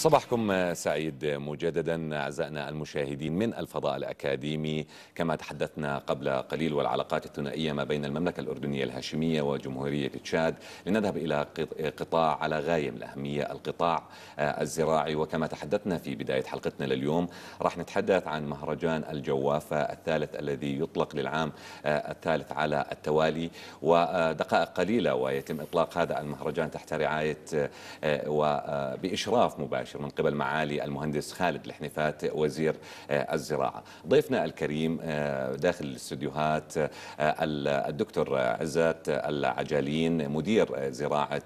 صباحكم سعيد مجددا أعزائنا المشاهدين من الفضاء الأكاديمي كما تحدثنا قبل قليل والعلاقات الثنائية ما بين المملكة الأردنية الهاشمية وجمهورية تشاد لنذهب إلى قطاع على غاية من الأهمية القطاع آه، الزراعي وكما تحدثنا في بداية حلقتنا لليوم راح نتحدث عن مهرجان الجوافة الثالث الذي يطلق للعام آه، الثالث على التوالي ودقائق قليلة ويتم إطلاق هذا المهرجان تحت رعاية آه، وبإشراف مباشر مباشر من قبل معالي المهندس خالد الحنفات وزير آه، الزراعة ضيفنا الكريم آه، داخل الاستديوهات آه، الدكتور عزات العجالين مدير زراعة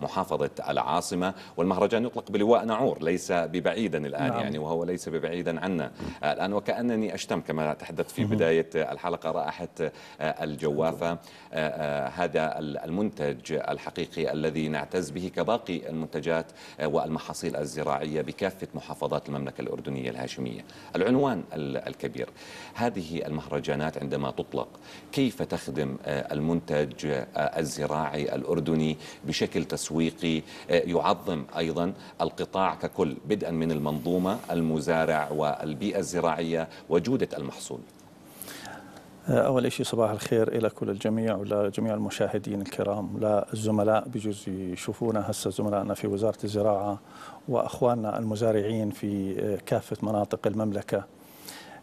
محافظة العاصمة والمهرجان يطلق بلواء نعور ليس ببعيدا الآن نعم. يعني وهو ليس ببعيدا عنا الآن وكأنني أشتم كما تحدثت في بداية الحلقة رائحة الجوافة هذا المنتج الحقيقي الذي نعتز به كباقي المنتجات والمحاصيل الزراعية الزراعية بكافة محافظات المملكة الأردنية الهاشمية العنوان الكبير هذه المهرجانات عندما تطلق كيف تخدم آه، المنتج آه، الزراعي الأردني بشكل تسويقي آه، يعظم أيضا القطاع ككل بدءا من المنظومة المزارع والبيئة الزراعية وجودة المحصول أول شيء صباح الخير إلى كل الجميع ولجميع المشاهدين الكرام للزملاء بجوز يشوفونا هسه زملائنا في وزارة الزراعة وأخواننا المزارعين في آه، كافة مناطق المملكة آه،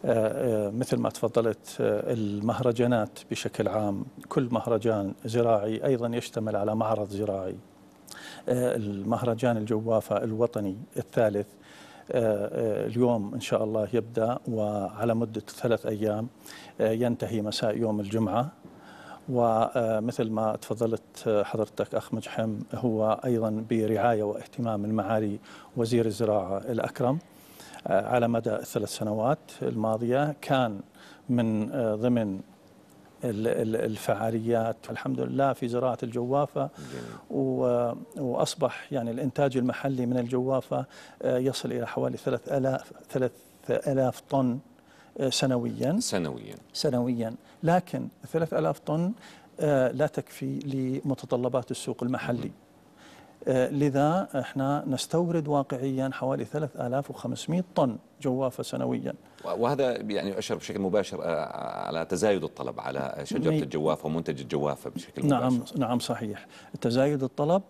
آه، مثل ما تفضلت المهرجانات بشكل عام كل مهرجان زراعي أيضا يشتمل على معرض زراعي المهرجان الجوافة الوطني الثالث آه، آه، اليوم إن شاء الله يبدأ وعلى مدة ثلاث أيام آه، ينتهي مساء يوم الجمعة ومثل ما تفضلت حضرتك أخ مجحم هو أيضا برعاية واهتمام من معالي وزير الزراعة الأكرم على مدى الثلاث سنوات الماضية كان من ضمن الفعاليات الحمد لله في زراعة الجوافة وأصبح يعني الإنتاج المحلي من الجوافة آه، يصل إلى حوالي 3000 3000 طن آه، سنويا سنويا سنويا لكن 3000 طن آه، لا تكفي لمتطلبات السوق المحلي م. آه، لذا احنا نستورد واقعيا حوالي 3500 طن جوافه سنويا وهذا يعني يؤشر بشكل مباشر آه، على تزايد الطلب على شجره الجوافه ومنتج الجوافه بشكل نعم، مباشر نعم نعم صحيح تزايد الطلب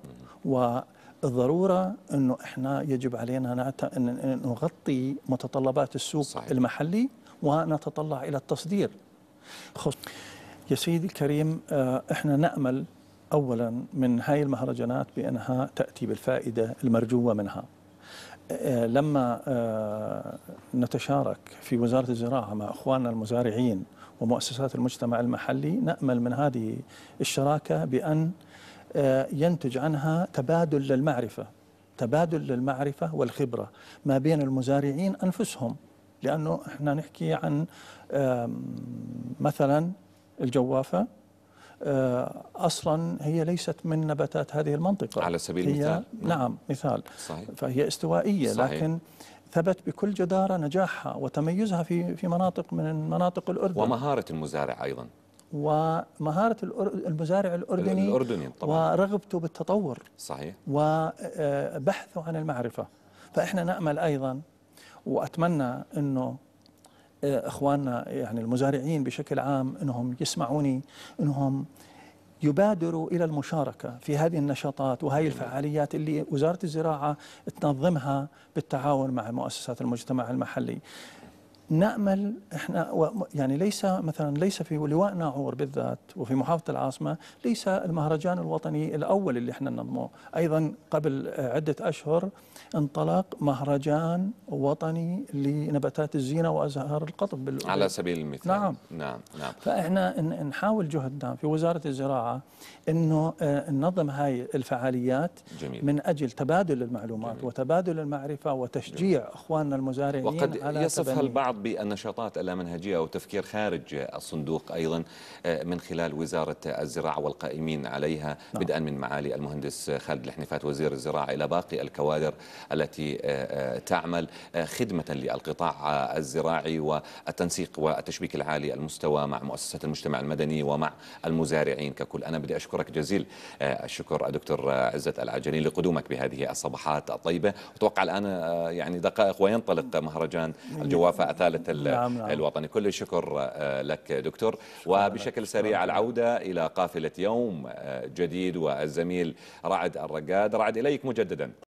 و الضروره انه احنا يجب علينا ان نغطي متطلبات السوق صحيح. المحلي ونتطلع الى التصدير يا سيدي الكريم آه، احنا نامل أولا من هاي المهرجانات بأنها تأتي بالفائدة المرجوة منها آه، لما آه، نتشارك في وزارة الزراعة مع أخواننا المزارعين ومؤسسات المجتمع المحلي نأمل من هذه الشراكة بأن آه، ينتج عنها تبادل للمعرفة تبادل للمعرفة والخبرة ما بين المزارعين أنفسهم لأنه احنا نحكي عن مثلا الجوافة آه، اصلا هي ليست من نباتات هذه المنطقه على سبيل المثال نعم. نعم مثال صحيح فهي استوائيه صحيح لكن ثبت بكل جداره نجاحها وتميزها في في مناطق من مناطق الاردن ومهاره المزارع ايضا ومهارة المزارع الأردني, الأردني طبعا. ورغبته بالتطور صحيح وبحثه آه، عن المعرفة فإحنا نأمل أيضا وأتمنى أنه اخواننا يعني المزارعين بشكل عام انهم يسمعوني انهم يبادروا الى المشاركه في هذه النشاطات وهي الفعاليات اللي وزاره الزراعه تنظمها بالتعاون مع مؤسسات المجتمع المحلي. نأمل احنا يعني ليس مثلا ليس في لواء ناعور بالذات وفي محافظة العاصمة ليس المهرجان الوطني الأول اللي احنا ننظمه، أيضا قبل عدة أشهر انطلق مهرجان وطني لنباتات الزينة وأزهار القطب على سبيل المثال نعم نعم نعم فاحنا نحاول جهدنا في وزارة الزراعة انه آه، ننظم هاي الفعاليات جميل. من أجل تبادل المعلومات جميل. وتبادل المعرفة وتشجيع جميل. أخواننا المزارعين وقد على يصفها البعض بالنشاطات اللامنهجية تفكير خارج الصندوق أيضا آه، من خلال وزارة الزراعة والقائمين عليها نعم. بدءا من معالي المهندس خالد الحنيفات وزير الزراعة إلى باقي الكوادر التي آه، آه، تعمل خدمة للقطاع الزراعي والتنسيق والتشبيك العالي المستوى مع مؤسسات المجتمع المدني ومع المزارعين ككل أنا بدي أشكرك جزيل الشكر دكتور عزة العجلي لقدومك بهذه الصباحات الطيبة أتوقع الآن يعني دقائق وينطلق مهرجان نعم. الجوافة الثالث العدالة نعم نعم. كل الشكر آه، لك دكتور وبشكل سريع العودة إلى قافلة يوم آه، جديد والزميل رعد الرقاد رعد إليك مجددا